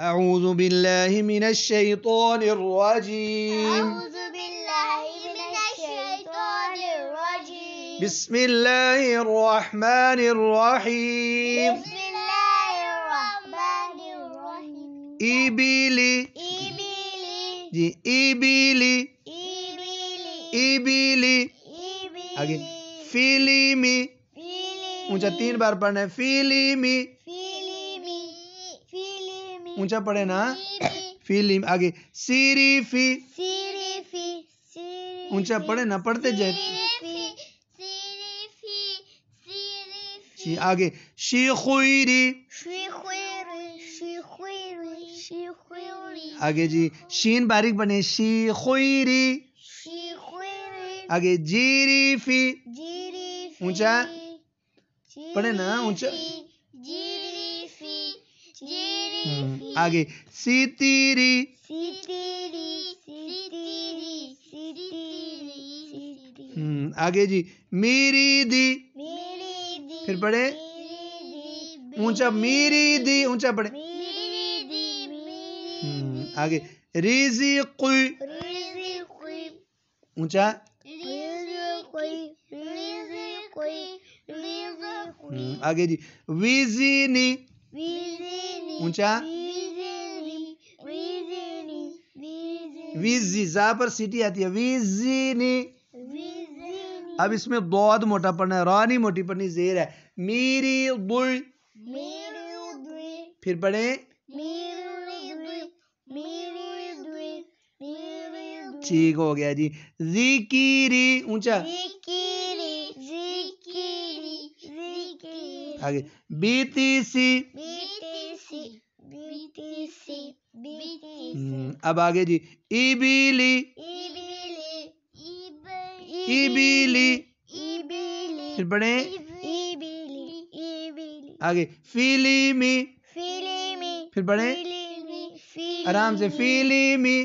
أعوذ بالله من الشيطان الرجيم أعوذ بالله من الشيطان الرجيم بسم الله الرحمن الرحيم بسم الله الرحمن الرحيم إبلي إبلي إبلي إبلي إبلي إبلي فيلمي मुझे तीन बार पढ़ना है फीली मी اونچا پڑے نا فی لیم آگے سیری فی اونچا پڑے نا پڑھتے جائے جی آگے شیخویری آگے جی شین باریک بنے شیخویری آگے جیری فی اونچا پڑھے نا اونچا آگے سی تیری آگے جی میری دی پھر پڑھے اونچا میری دی اونچا پڑھے آگے ریزی قل اونچا آگے جی ویزی نی اونچا ویزی زا پر سیٹی آتی ہے ویزینی اب اس میں بہت موٹا پڑھنا ہے رانی موٹی پڑھنی زیر ہے میری بل پھر پڑھیں ٹھیک ہو گیا جی ذکیری اونچا آگے بیتی سی اب آگے جی آگے فیلیمی پھر میلیمی آرام سے فیلیمی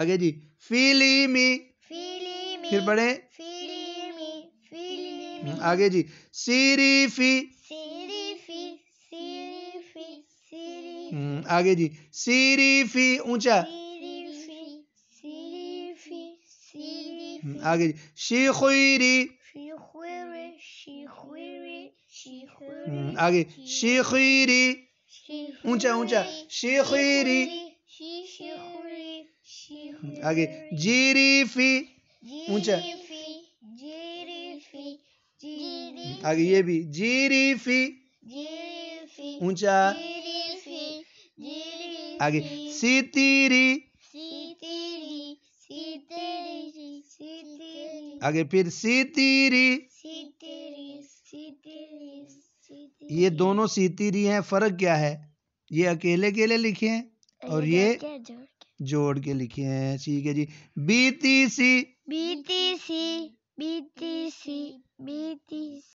آگے جی فیلیمی میلی پھر بڑھے آگے جی سیریفی آگے جی سیری فی اونچا آگے جی شیخویری آگے شیخیری اونچا اونچا شیخیری آگے جیری فی اونچا آگے یہ بھی جیری فی اونچا یہ دونوں سیتیری ہیں فرق کیا ہے یہ اکیلے اکیلے لکھے ہیں اور یہ جوڑ کے لکھے ہیں ہے جی بیتی سی بیتی سی بیتی سی بی